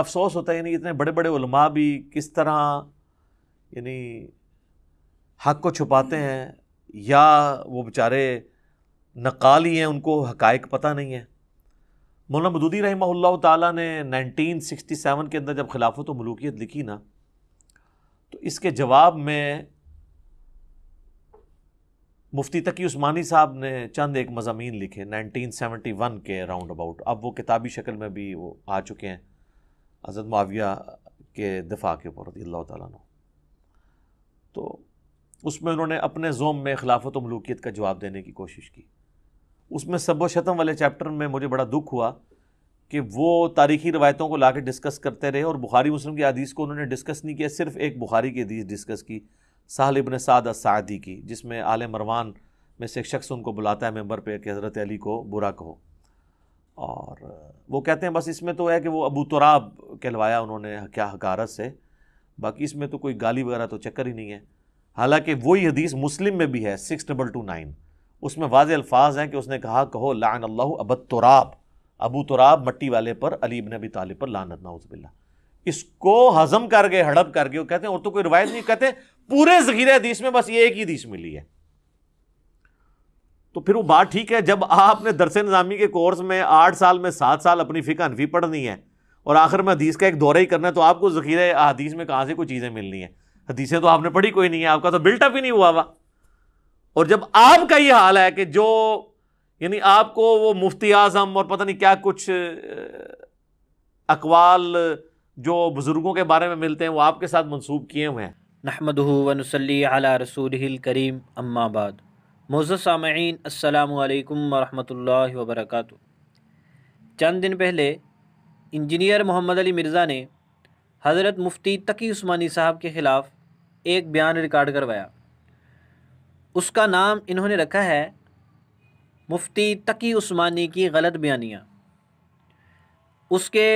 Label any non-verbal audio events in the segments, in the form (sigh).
बड़ा अफसोस होता है यानी इतने बड़े बड़े उलमा भी किस तरह यानी हक को छुपाते हैं या वो बेचारे नकाल ही हैं उनको हकायक पता नहीं है मौलाना मदूदी रहमल्ला ताला ने 1967 के अंदर जब खिलाफत मलूकियत लिखी ना तो इसके जवाब में मुफ्ती तकी उस्मानी साहब ने चंद एक मजामी लिखे 1971 के राउंड अबाउट अब वो किताबी शक्ल में भी वो आ चुके हैं हज़रत माविया के दिफा के ऊपर अल्लाह तु तो उसमें उन्होंने अपने जोम में खिलाफत मलूकियत का जवाब देने की कोशिश की उसमें सब शतम वाले चैप्टर में मुझे बड़ा दुख हुआ कि वो तारीखी रवायतों को ला के डिस्कस करते रहे और बुखारी मुस्लिम की हदीस को उन्होंने डिस्कस नहीं किया सिर्फ एक बुखारी की हदीस डिस्कस की साहल इबन साद सदी की जिसमें आल मरवान में से एक शख्स उनको बुलाता है मेम्बर पे कि हज़रत अली को बुरा कहो और वो कहते हैं बस इसमें तो है कि वो अबू तुराब कहलवाया उन्होंने क्या हकारत से बाकी इसमें तो कोई गाली वगैरह तो चक्कर ही नहीं है हालांकि वही हदीस मुस्लिम में भी है सिक्स डबल टू नाइन उसमें वाज अल्फाज हैं कि उसने कहा कहो लान अल्लाह अब तुराब अबू तुराब मट्टी वाले पर अली इबन अबी तालिब पर लानत नाउजबिल्ला इसको हजम करके हड़प करके वो कहते हैं और तो कोई रिवायत नहीं कहते पूरे जखीरे हदीस में बस ये एक ही हदीस मिली है तो फिर वो बात ठीक है जब आपने दरस नज़ामी के कोर्स में आठ साल में सात साल अपनी फ़िका अनफी पढ़नी है और आखिर में हदीस का एक दौरा ही करना है तो आपको ज़खीर हदीस में कहाँ से कोई चीज़ें मिलनी है हदीसें तो आपने पढ़ी कोई नहीं है आपका तो बिल्टअप ही नहीं हुआ हुआ और जब आपका ये हाल है कि जो यानी आपको वो मुफ्ती आज़म और पता नहीं क्या कुछ अकवाल जो बुज़ुर्गों के बारे में मिलते हैं वो आपके साथ मनसूब किए हुए हैं नहमद वनसली अला रसूल करीम अम्माबाद मोज़ सामीन अल्लाम वरहमल वबरक चंद दिन पहले इंजीनियर मोहम्मद अली मिर्ज़ा ने हज़रत मुफ्ती तकी उस्मानी साहब के ख़िलाफ़ एक बयान रिकॉर्ड करवाया उसका नाम इन्होंने रखा है मुफ्ती तकी उस्मानी की गलत बयानियाँ उसके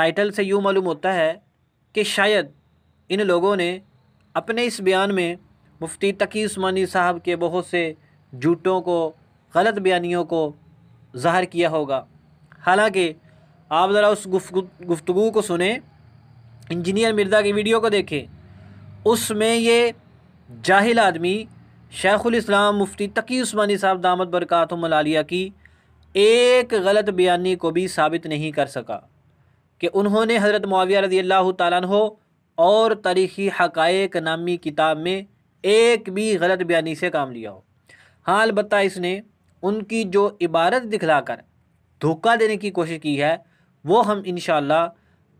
टाइटल से यूँ मालूम होता है कि शायद इन लोगों ने अपने इस बयान में मुफ्ती तकी उस्मानी साहब के बहुत से झूठों को गलत बयानियों को ज़ाहर किया होगा हालांकि आप ज़रा उस गुफ्तु को सुने इंजीनियर मिर्ज़ा की वीडियो को देखें उसमें ये जाहिल आदमी शेखुल इस्लाम मुफ्ती तकी उस्मानी साहब दामद बरक़ात मलालिया की एक गलत बयानी को भी साबित नहीं कर सका कि उन्होंने हज़रत माविया रजी अल्लाह तहो और तारीख़ी हक़ नामी किताब में एक भी गलत बयानी से काम लिया हो हाँ अलबत् इसने उनकी जो इबारत दिखलाकर धोखा देने की कोशिश की है वो हम इन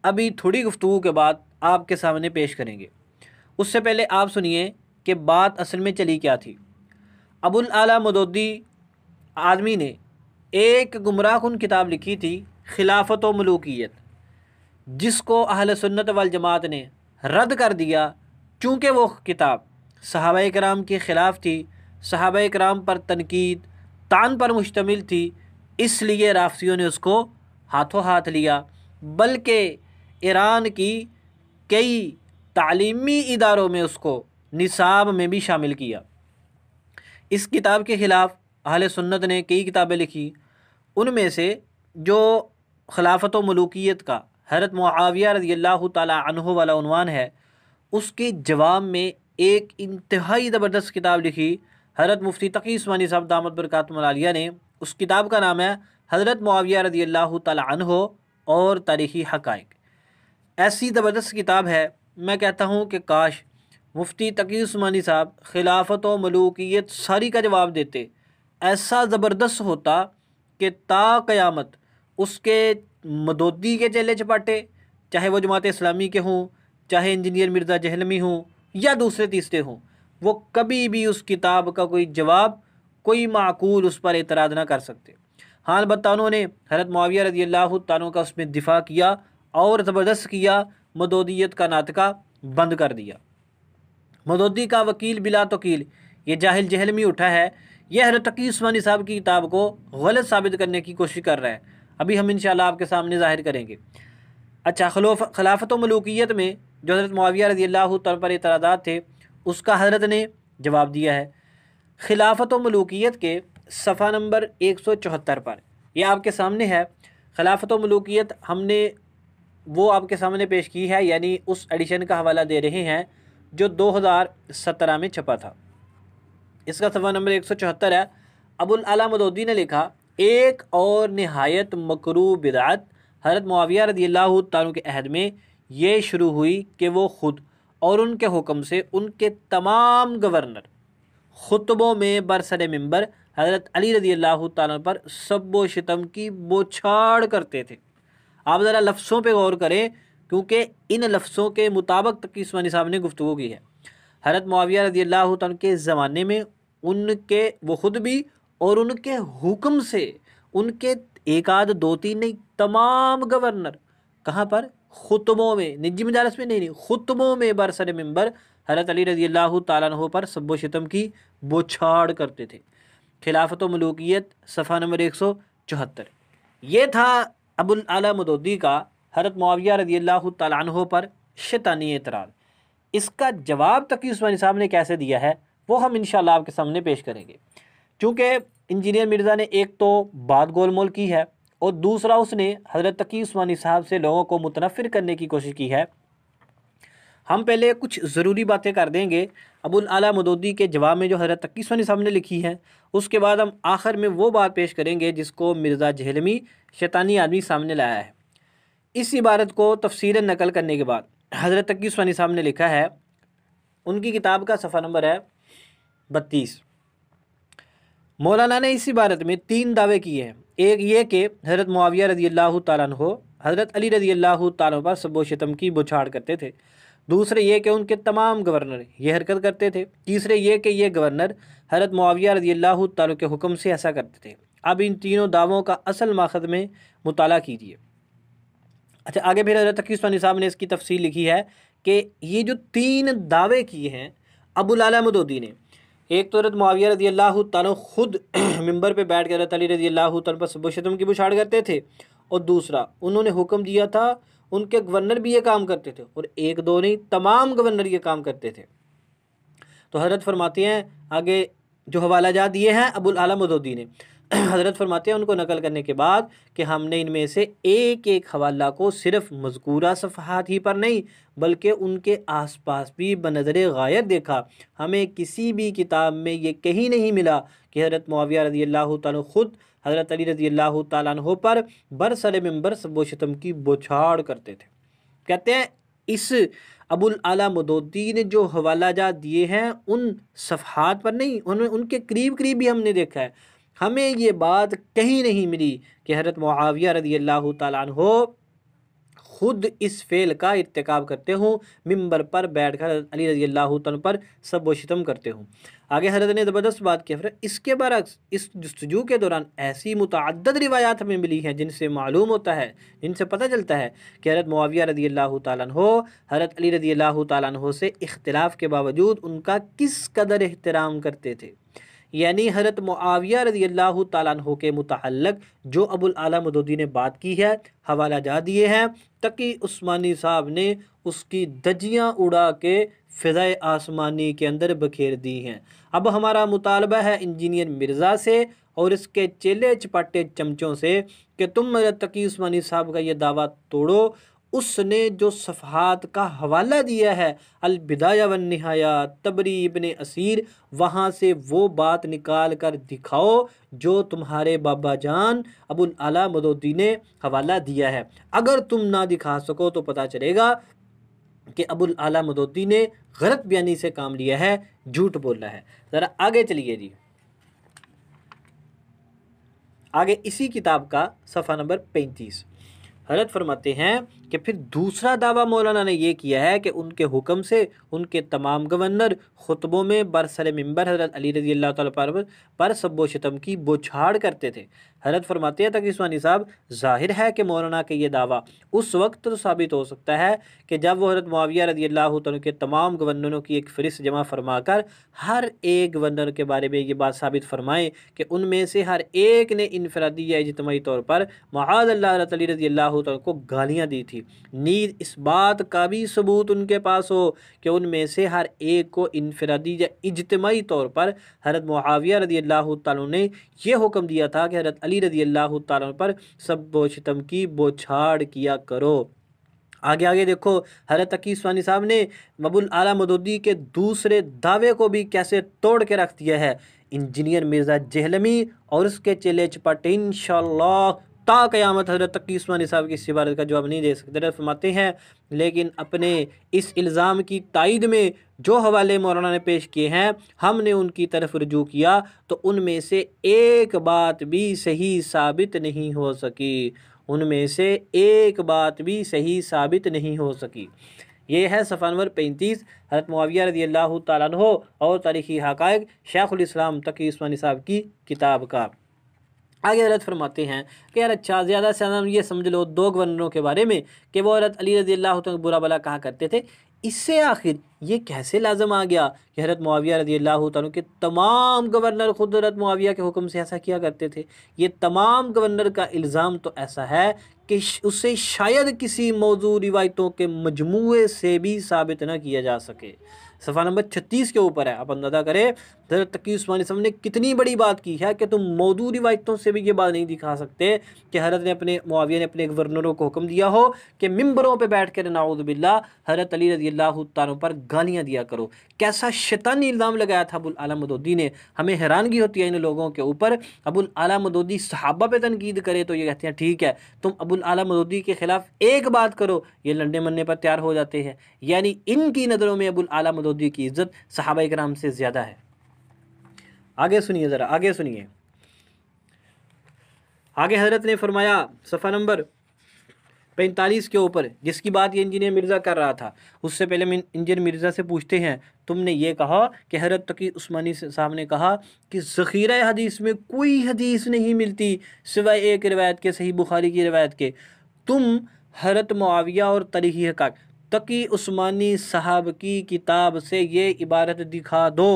अभी थोड़ी गुफ्तु के बाद आपके सामने पेश करेंगे उससे पहले आप सुनिए कि बात असल में चली क्या थी अबुल आला मदोदी आदमी ने एक गुमराहन किताब लिखी थी खिलाफत व मलूकियत जिसको अहल सुन्नत वाल जमात ने रद्द कर दिया चूँकि वो किताब सहाबा कराम के ख़िलाफ़ थी सहाब कराम पर तनकीद तान पर मुश्तमिल थी इसलिए राफ़ियों ने उसको हाथों हाथ लिया बल्कि ईरान की कई तालीमी इदारों में उसको निसाब में भी शामिल किया इस किताब के ख़िलाफ़ अहल सुन्नत ने कई किताबें लिखी उनमें से जो खिलाफत मलूकियत का हरत मुआविया रजी अल्लाह तहो वाला है उसके जवाब में एक इंतहाई ज़बरदस्त किताब लिखी हज़रत मुफ्ती तकी स्मानी साहब दामद बरकतमालिया ने उस किताब का नाम है हज़रत मुआविया रदी अल्लाह तहो और तारीख़ी हकाइक ऐसी ज़बरदस्त किताब है मैं कहता हूँ कि काश मुफ्ती तकी स्मानी साहब खिलाफत व मलूकियत सारी का जवाब देते ऐसा ज़बरदस्त होता कि ता उसके मदोदी के चेले चपाटे चाहे वह जमात इस्लामी के हों चाहे इंजीनियर मिर्ज़ा जहलमी हों या दूसरे तीसरे हों वो कभी भी उस किताब का कोई जवाब कोई माकूल उस पर एतराज़ ना कर सकते हाँ अलबत् उन्होंने हरत माविया रजी अल्लाह तनों का उसमें दिफा किया और ज़बरदस्त किया मदोदियत का नातका बंद कर दिया मदोदी का वकील बिला तोकील ये जाहिल जहल में उठा है यह हरत तकी उस्मानी साहब की किताब को गलत साबित करने की कोशिश कर रहा है अभी हम इन आपके सामने ज़ाहिर करेंगे अच्छा खलोफ खिलाफत मलूकियत में जो हजरत माविया रजी अल्लाह तौर पर इतराज़ा थे उसका हजरत ने जवाब दिया है खिलाफत व मलूकियत के सफ़ा नंबर एक सौ चौहत्तर पर यह आपके सामने है खिलाफत व मलूकियत हमने वो आपके सामने पेश की है यानी उस एडिशन का हवाला दे रहे हैं जो दो हज़ार सत्रह में छपा था इसका सफ़ा नंबर एक सौ चौहत्तर है अबुल अला मदोदी ने लिखा एक और नहायत मकरू बिदात हरत मुआविया रदी अल्लाह के अहद में ये शुरू हुई कि वो ख़ुद और उनके हुक्म से उनके तमाम गवर्नर ख़ुतबों में बरसर मंबर हज़रत अली रजी अल्लाह ताला पर सब्बो शतम की बोछाड़ करते थे आप ज़रा लफ्सों पे गौर करें क्योंकि इन लफ्सों के मुताबिक तक साहब ने गुफ्तु की है हरत मुआविया रजी अल्लाह के ज़माने में उनके वो ख़ुद भी और उनके हुक्म से उनके एक आध दो तीन नहीं तमाम गवर्नर कहाँ पर ख़ुतबों में निजी मजालस में नहीं नहीं ख़ुतबों में बरसर मंबर हरत अली रजी अल्लाह तु पर सब शतम की बोछाड़ करते थे खिलाफत मलूकियत सफ़ा नंबर एक सौ चौहत्तर ये था अबुल मदोदी का हरत मुआविया रजी अल्लाह तु पर शैतानी एतराज़ इसका जवाब तक उस्मानी साहब ने कैसे दिया है वो हम इन आपके सामने पेश करेंगे चूँकि इंजीनियर मिर्ज़ा ने एक तो बात गोल मोल की है और दूसरा उसने हज़रत तकी उस्मानी साहब से लोगों को मुतनफ़िर करने की कोशिश की है हम पहले कुछ ज़रूरी बातें कर देंगे अबुल आला मदोदी के जवाब में जो हजरत तकीसवानी साहब ने लिखी है उसके बाद हम आखिर में वो बात पेश करेंगे जिसको मिर्ज़ा जहलमी शैतानी आदमी सामने लाया है इस इबारत को तफसर नकल करने के बाद हजरत तकीसवानी साहब ने लिखा है उनकी किताब का सफ़ा नंबर है बत्तीस मौलाना ने इस इबारत में तीन दावे किए हैं एक ये कि हज़रत मुआविया रजी अल्लाह तु हज़रत अली रजी अल्लाह तारों पर सबो शतम की बुछाड़ करते थे दूसरे ये कि उनके तमाम गवर्नर ये हरकत करते थे तीसरे ये कि ये गवर्नर हज़रत मुआविया रजी अल्लाह तारों के हुक्म से ऐसा करते थे अब इन तीनों दावों का असल माखद में मुताल कीजिए अच्छा आगे फिर हजरत तकीस्वानी साहब ने इसकी तफसील लिखी है कि ये जो तीन दावे किए हैं अबूल मदोदी ने एक तो हजरत माविया रजी अल्लाह तन खुद (clears throat) मंबर पर बैठ कर हजरत अली रजी अल्लाह तन पर सबशतम की बुछाड़ करते थे और दूसरा उन्होंने हुक्म दिया था उनके गवर्नर भी ये काम करते थे और एक दो नहीं तमाम गवर्नर ये काम करते थे तो हजरत फरमाती हैं आगे जो हवाला जा दिए हैं अबुल आला मदोदी ने (clears throat) हज़रत फरमाते हैं उनको नकल करने के बाद कि हमने इनमें से एक एक हवाला को सिर्फ मजकूरा सफहत ही पर नहीं बल्कि उनके आसपास भी बनज़र गायब देखा हमें किसी भी किताब में ये कहीं नहीं मिला कि हज़रत मुआविया रजी अल्लाह तुम ख़ुद हज़रत अली रजी अल्लाह तु पर बरसर मंबर सबो की बौछाड़ करते थे कहते हैं इस अबुल आला मदोदी ने जो हवाला जात दिए हैं उन सफहत पर नहीं उन्होंने उनके करीब करीब भी हमने देखा है हमें ये बात कहीं नहीं मिली कि हरत मुआविया रदी अल्लाह हो खुद इस फ़ेल का इरतकब करते हूँ मिंबर पर बैठ कर अली रजी अल्लाह तन पर सब वशतम करते हूँ आगे हजरत ने ज़बरदस्त बात किया फिर इसके बरक्स इस जस्तजू के दौरान ऐसी मुतद रिवायात हमें मिली हैं जिनसे मालूम होता है जिनसे पता चलता है कि हरत मुआविया रजी अल्लाह हो हरत अली रजी अल्लाह तहो से इख्तलाफ़ के बावजूद उनका किस कदर एहतराम करते थे यानी हजरत मुआविया रजी अल्लाह तु के मुतल जो अबुल मदोदी ने बात की है हवाला जा दिए हैं तकी उस्मानी साहब ने उसकी दजियाँ उड़ा के फ़िज़ा आसमानी के अंदर बखेर दी हैं अब हमारा मुतालबा है इंजीनियर मिर्ज़ा से और इसके चेले चपाटे चमचों से कि तुम तकी उस्मानी साहब का यह दावा तोड़ो उसने जो सफ़हात का हवाला दिया है अलबिदाया व नहाया तबरी इबन असीर वहाँ से वो बात निकाल कर दिखाओ जो तुम्हारे बाबा जान अबुल अला मदोदी ने हवाला दिया है अगर तुम ना दिखा सको तो पता चलेगा कि अबुल अला मदोदी ने गलत बयानी से काम लिया है झूठ बोला है ज़रा आगे चलिए जी आगे इसी किताब का सफ़ा नंबर पैंतीस हरत फरमाते हैं कि फिर दूसरा दावा मौलाना ने यह किया है कि उनके हुक्म से उनके तमाम गवर्नर ख़ुतबों में बरसर मंबर हजरत अली रजी अल्लाह तबर पर सब्बो शतम की बोछाड़ करते थे हजरत फरमाते हैं तकस्वानी साहब जाहिर है कि मौलाना का ये दावा उस वक्त तो साबित हो सकता है कि जब वो हजरत मुआविया रजी अल्लाह तन के तमाम गवर्नरों की एक फहरिस्त जमा फरमा कर हर एक गवर्नर के बारे में ये बात साबित फरमाएँ कि उनमें से हर एक ने इनफरादी या इजतमाही तौर पर महाज अल्लाह रजी अल्लाह को गालियाँ दी थी नीज इस बात का भी सबूत उनके पास हो कि उनमें से हर एक को इनफरादी या इजतमाही तौर पर हरत मुआविया रदी अल्लाह तु ने यह हुक्म दिया था कि हरत अली रदी अल्लाह तु पर सब बोशतम की बोछाड़ किया करो आगे आगे देखो हरत अकीसवानी साहब ने मबुल आला मदोदी के दूसरे दावे को भी कैसे तोड़ के रख दिया है इंजीनियर मिर्ज़ा जहलमी और उसके चेले चपाटे इन ता क़यामत हजरत तक ईस्मान साहब की सिफारत का जवाब नहीं दे सकते हजरत फरमाते हैं लेकिन अपने इस इल्ज़ाम की तइद में जो हवाले मौलाना ने पेश किए हैं हमने उनकी तरफ रजू किया तो उनमें से एक बात भी सही साबित नहीं हो सकी उनमें से एक बात भी सही साबित नहीं हो सकी ये है सफ़ा नंबर पैंतीस हजरत मुआविया रजी अल्लाह तन और तारीख़ी हक़ शेख़ुलस्लाम तकी ईस्मानी साहब की किताब का आगे हजरत फरमाते हैं कि यार अच्छा ज़्यादा से ज़्यादा ये समझ लो दो गवर्नरों के बारे में कि वो हरत अली रजी अल्लाह तो बुरा भला कहा करते थे इससे आखिर ये कैसे लाजम आ गया कि हरत मुआविया रजी अल्लाह के तमाम गवर्नर खुद हरत मुआविया के हुक्म से ऐसा किया करते थे ये तमाम गवर्नर का इल्ज़ाम तो ऐसा है कि उसे शायद किसी मौजू रिवायतों के मजमू से भी साबित ना किया जा सके सफ़ा नंबर छत्तीस के ऊपर है आप अंदाजा करें हजरत तकी उस्मानी साहब ने कितनी बड़ी बात की है कि तुम मौदू रिवायतों से भी ये बात नहीं दिखा सकते कि हरत ने अपने मुआविया ने अपने गवर्नरों को हुक्म दिया हो कि मंबरों पर बैठ कर नाउदबिल्ला हरत अली रजी अल्लाह तारों पर गालियाँ दिया करो कैसा शैतानी इल्ज़ाम लगाया था अबुल आला मदोदी ने हमें हैरानगी होती है इन लोगों के ऊपर अबुल आला मदोदी सहाबा पर तनकीद करे तो ये कहते हैं ठीक है तुम अबुल आला मदोदी के ख़िलाफ़ एक बात करो ये लंडे मरने पर तैयार हो जाते हैं यानी इनकी नज़रों में अबुल आला मदोदी सऊदी की इज़्ज़त सहाबा कराम से ज़्यादा है आगे सुनिए ज़रा आगे सुनिए आगे हजरत ने फरमाया सफ़ा नंबर पैंतालीस के ऊपर जिसकी बात ये इंजीनियर मिर्ज़ा कर रहा था उससे पहले इंजीनियर मिर्ज़ा से पूछते हैं तुमने ये कहा कि हजरत तकी उस्मानी साहब ने कहा कि ज़ख़ीरा हदीस में कोई हदीस नहीं मिलती सिवाय एक रिवायत के सही बुखारी की रिवायत के तुम हरत मुआविया और तरीही हकाक तकी उस्मानी साहब की किताब से ये इबारत दिखा दो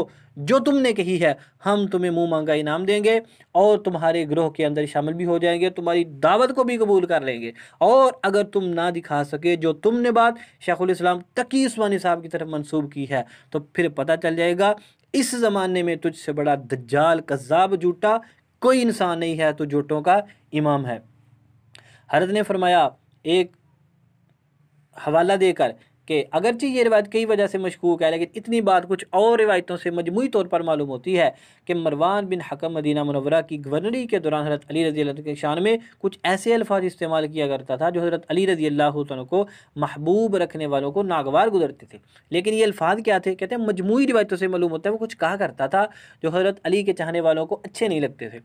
जो तुमने कही है हम तुम्हें मुंह मांगा इनाम देंगे और तुम्हारे ग्रोह के अंदर शामिल भी हो जाएंगे तुम्हारी दावत को भी कबूल कर लेंगे और अगर तुम ना दिखा सके जो तुमने बात शेखुल इस्लाम तकी उस्मानी साहब की तरफ मंसूब की है तो फिर पता चल जाएगा इस ज़माने में तुझसे बड़ा दज्जाल कज़ाब जूटा कोई इंसान नहीं है तो जूटों का इमाम है हरत ने फरमाया एक हवाला देकर कि अगरचि ये रिवायत कई वजह से मशकूक है लेकिन इतनी बात कुछ और रिवायतों से मजमू तौर पर मालूम होती है कि मरवान बिन हकम मदीना मनवरा की गवर्नरी के दौरान हज़रत अली रजी के शान में कुछ ऐसे अल्फाज इस्तेमाल किया करता था जो हज़रत अली रजी अल्लाह को महबूब रखने वालों को नागवार गुजरते थे लेकिन ये अल्फाज क्या थे कहते हैं मजमू रिवायतों से मालूम होता है वो कुछ कहा करता था जो हज़रत अली के चाहने वालों को अच्छे नहीं लगते थे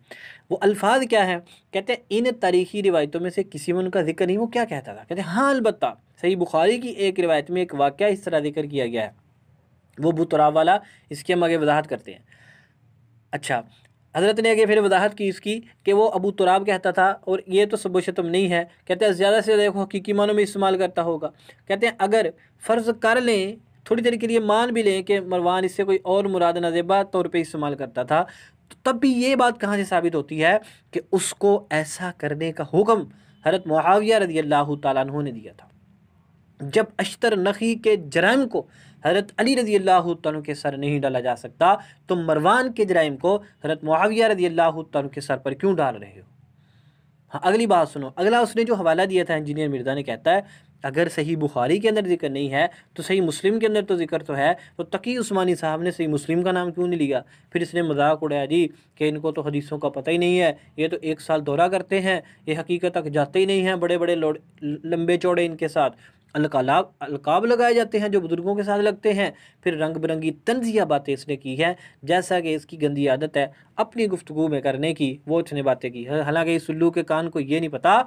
वो अल्फाज क्या हैं कहते हैं इन तारीखी रिवायतों में से किसी में उनका जिक्र नहीं वो क्या कहता था कहते हैं हाँ अलबत्ता सही बुखारी की एक रिवायत में एक वाक्य इस तरह जिक्र किया गया है वो बुतराव वाला इसकी हम आगे वजाहत करते हैं अच्छा हज़रत ने आगे फिर वजाहत की इसकी कि वो अबू तुराब कहता था और ये तो सब शतम नहीं है कहते हैं ज़्यादा से ज़्यादा हकीकी मानों में इस्तेमाल करता होगा कहते हैं अगर फ़र्ज़ कर लें थोड़ी देर के लिए मान भी लें कि मरवान इससे कोई और मुराद नजेबा तौर पे इस्तेमाल करता था तो तब भी ये बात कहाँ से साबित होती है कि उसको ऐसा करने का हुक्म हरत मुआविया रदी अल्लाह तु ने दिया था जब अश्तर नखी के जराइम को हज़रत अली रज़ी अल्लाह तन के सर नहीं डाला जा सकता तो मरवान के जराइम को हज़रत मुआविया रज़ी अल्लाह तन के सर पर क्यों डाल रहे हो हाँ अगली बात सुनो अगला उसने जो हवाला दिया था इंजीनियर मिर्ज़ा ने कहता है अगर सही बुखारी के अंदर जिक्र नहीं है तो सही मुस्लिम के अंदर तो जिक्र तो है तो तकी उस्मानी साहब ने सही मुस्लिम का नाम क्यों नहीं लिया फिर इसने मजाक उड़ाया जी कि इनको तो हदीसों का पता ही नहीं है ये तो एक साल दौरा करते हैं ये हकीकत तक जाते ही नहीं हैं बड़े बड़े लंबे चौड़े इनके साथ अलकालाब अलकाब लगाए जाते हैं जो बुज़ुर्गों के साथ लगते हैं फिर रंग बिरंगी तंजिया बातें इसने की है जैसा कि इसकी गंदी आदत है अपनी गुफ्तु में करने की वो इसने बातें की हालांकि इस उल्लू के कान को ये नहीं पता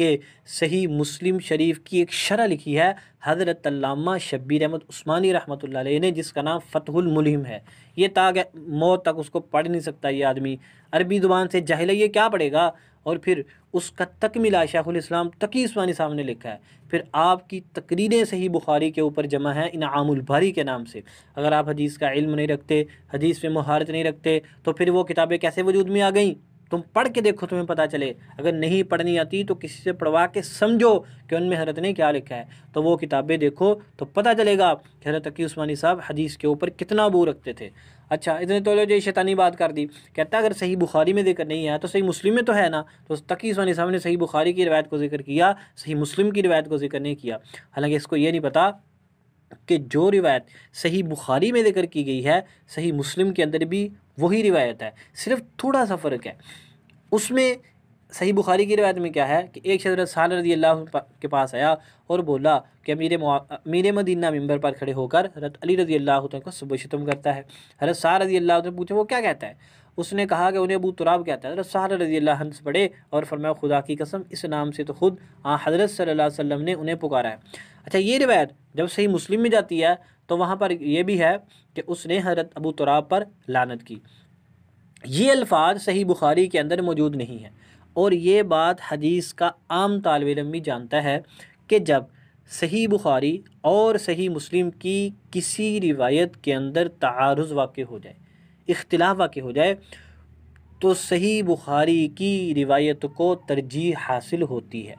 कि सही मुस्लिम शरीफ की एक शरह लिखी है हज़रत अल्लामा शब्बीर अहमद उस्मानी रहमत ने जिसका नाम फ़तहुलमलिम है ये ताकि मौत तक उसको पढ़ नहीं सकता ये आदमी अरबी ज़ुबान से जाहिल ये क्या पढ़ेगा और फिर उसका तकमिला शाहुलस्लाम तकी इसमानी साहब ने लिखा है फिर आपकी तकरीरें सही बुखारी के ऊपर जमा है इन इनामुलभारी के नाम से अगर आप हदीस का इल्म नहीं रखते हदीस में महारत नहीं रखते तो फिर वो किताबें कैसे वजूद में आ गईं तुम पढ़ के देखो तुम्हें पता चले अगर नहीं पढ़नी आती तो किसी से पढ़वा के समझो कि उनमें हजरत ने क्या लिखा है तो वो किताबें देखो तो पता चलेगा कि हजरत तकी उस्मानी साहब हदीस के ऊपर कितना अबू रखते थे अच्छा इतने तो जो शैतानी बात कर दी कहता अगर सही बुखारी में जिक्र नहीं है तो सही मुस्लिम में तो है ना तो तकी उस्मानी साहब ने सही बुखारी की रवायत को जिक्र किया सही मुस्लिम की रवायत को जिक्र नहीं किया हालांकि इसको ये नहीं पता कि जो रिवायत सही बुखारी में जिक्र की गई है सही मुस्लिम के अंदर भी वही रिवायत है सिर्फ थोड़ा सा फ़र्क है उसमें सही बुखारी की रिवायत में क्या है कि एक शजरत साल रजी अल्लाह के पास आया और बोला कि अमीर अमीर मदीना मंबर पर खड़े होकर हरत अली रजी अल्लाह को सुबह शतम करता है हरत साल रजी अल्लाह ने वो क्या कहता है उसने कहा कि उन्हें अबू तुराब कहता है हरत साल रजी अल्लाह हंस पढ़े और फरमाया खुदा की कसम इस नाम से तो खुद हाँ हज़रत सल्ला वसम ने उन्हें पुकारा है अच्छा ये रिवायत जब सही मुस्लिम में जाती है तो वहाँ पर यह भी है कि उसने हजरत अबू तुराब पर लानत की ये अल्फाज सही बुखारी के अंदर मौजूद नहीं है और ये बात हदीस का आम तालब इलम भी जानता है कि जब सही बुखारी और सही मुस्लिम की किसी रिवायत के अंदर तारज़ वाक़ हो जाए इख्तलाफ वाक़ हो जाए तो सही बुखारी की रिवायत को तरजीह हासिल होती है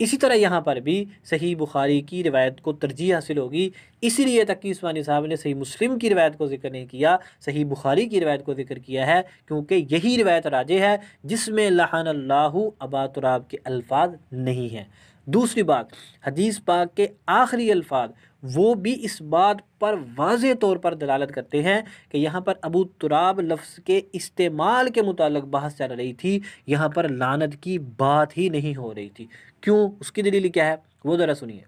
इसी तरह यहाँ पर भी सही बुखारी की रिवायत को तरजीह हासिल होगी इसीलिए कि उस्मानी साहब ने सही मुस्लिम की रिवायत को जिक्र नहीं किया सही बुखारी की रिवायत को जिक्र किया है क्योंकि यही रिवायत राजे है जिसमें लहन अल्लाह अबा तुराब के अल्फाज नहीं हैं दूसरी बात हदीस पाक के आखिरी अल्फाज वो भी इस बात पर वाज तौर पर दलालत करते हैं कि यहाँ पर अबू तुराब लफ्ज़ के इस्तेमाल के मुतालिक बहस चल रही थी यहाँ पर लानत की बात ही नहीं हो रही थी क्यों उसकी दलील क्या है वो ज़रा सुनिए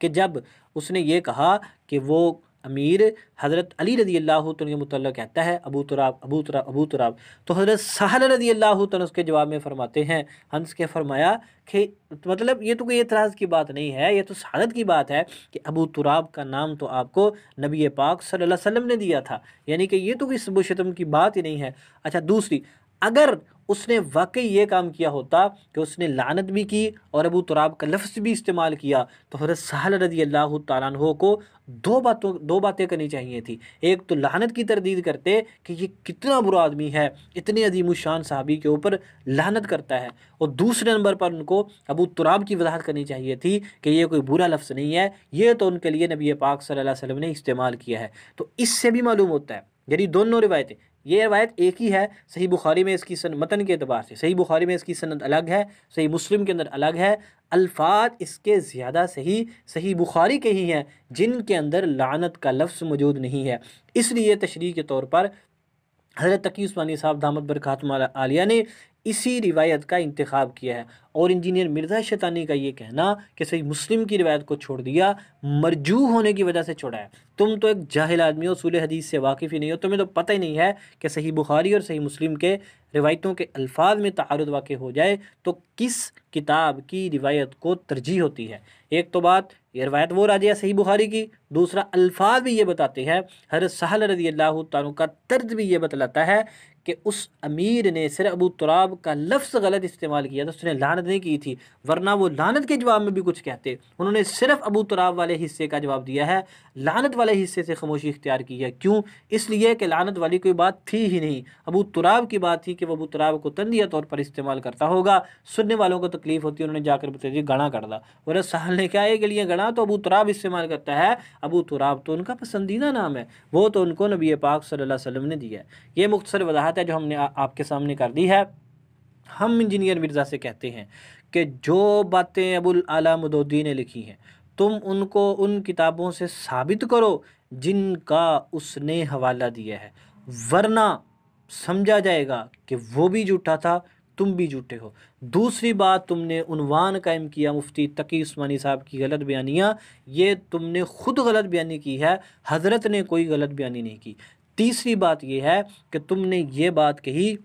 कि जब उसने ये कहा कि वो अमीर हज़रत अली रज़ी अल्लाह के मुतल कहता है अबू तुराब अबू तुरा अबू तुराब तो हज़रत सहल रज़ी अल्लाह उसके जवाब में फ़रमाते हैं हंस के फरमाया कि मतलब ये तो कोई एतराज़ की बात नहीं है ये तो सहादत की बात है कि अबू तुराब का नाम तो आपको नबी पाक सल्लल्लाहु अलैहि वसल्लम ने दिया था यानी कि ये तो कोई सबोशतम की बात ही नहीं है अच्छा दूसरी अगर उसने वाकई ये काम किया होता कि उसने लानत भी की और अबू तुराब का लफ्ज़ भी इस्तेमाल किया तो हज़रत सहल रजी अल्लाह तु को दो बातों दो बातें करनी चाहिए थी एक तो लानत की तरदीद करते कि ये कितना बुरा आदमी है इतने अजीम शान साहबी के ऊपर लानत करता है और दूसरे नंबर पर उनको अबू तुराब की वजाहत करनी चाहिए थी कि ये कोई बुरा लफ्ज़ नहीं है ये तो उनके लिए नबी पाक सल्लल्लाहु अलैहि ने इस्तेमाल किया है तो इससे भी मालूम होता है यानी दोनों रिवायतें ये रवायत एक ही है सही बुखारी में इसकी सन मतन के अतबार से सही बुखारी में इसकी सनत अलग है सही मुस्लिम के अंदर अलग है अल्फात इसके ज़्यादा सही सही बुखारी के ही हैं जिनके अंदर लानत का लफ्ज़ मौजूद नहीं है इसलिए तशरी के तौर पर हज़रत तकी उस्मानी साहब दामद बरक़ातम आलिया ने इसी रिवायत का इंतखब किया है और इंजीनियर मिर्ज़ा शैतानी का ये कहना कि सही मुस्लिम की रिवायत को छोड़ दिया मरजू होने की वजह से छोड़ाया तुम तो एक जाहिल आदमी हो सूल हदीस से वाकिफ़ ही नहीं हो तुम्हें तो पता ही नहीं है कि सही बुखारी और सही मुस्लिम के रिवायतों के अल्फाज में तारद वाक़ हो जाए तो किस किताब की रिवायत को तरजीह होती है एक तो बात ये रवायत वो राजिया सही बुखारी की दूसरा अल्फाज भी ये बताते हैं हर सहल रजी अल्लाह तारों का तर्ज भी ये बतलाता है कि उस अमीर ने सिर अबू तुराब का लफ्ज़ गलत इस्तेमाल किया था उसने लान नहीं की थी वरना वो लानत के जवाब में भी कुछ कहते उन्होंने सिर्फ अबू तराब वाले हिस्से का जवाब दिया है लानत वाले हिस्से से खामोशी इख्तियार की है क्यों इसलिए कि लानत वाली कोई बात थी ही नहीं अबू तराब की बात थी कि वह अबू तराब को तंदिया तौर पर इस्तेमाल करता होगा सुनने वालों को तकलीफ होती है उन्होंने जाकर बता दी गणा कर दा वर साहल ने क्या के लिए गणा तो अबू तराब इस्तेमाल करता है अबू तराब तो उनका पसंदीदा नाम है वो तो उनको नबी पाक सल्ला वसलम ने दिया है ये मुख्तर वजाहत है जो हमने आपके सामने कर दी है हम इंजीनियर मिर्ज़ा से कहते हैं कि जो बातें अबुल आला मदोदी ने लिखी हैं तुम उनको उन किताबों से साबित करो जिनका उसने हवाला दिया है वरना समझा जाएगा कि वो भी झूठा था तुम भी झूठे हो दूसरी बात तुमने उनवान कायम किया मुफ्ती तकी उस्मानी साहब की गलत बयानियाँ ये तुमने ख़ुद गलत बयानी की है हज़रत ने कोई गलत बयानी नहीं की तीसरी बात यह है कि तुमने ये बात कही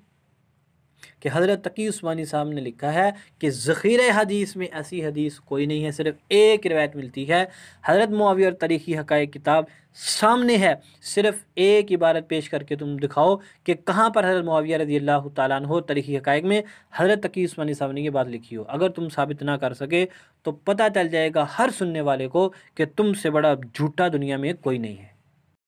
कि हज़रत तकी उस्मानी साहब ने लिखा है कि ज़ख़ीर हदीस में ऐसी हदीस कोई नहीं है सिर्फ एक रिवायत मिलती है हज़रत मुआवी और तारीख़ी हक किताब सामने है सिर्फ एक इबारत पेश करके तुम दिखाओ कि कहाँ पर हज़रत मुआविया रजी अल्लाह तालन हो तारीख़ी हक में हज़रत तकी उस्मानी साहब ने यह बात लिखी हो अगर तुम साबित ना कर सके तो पता चल जाएगा हर सुनने वाले को कि तुमसे बड़ा झूठा दुनिया में कोई नहीं है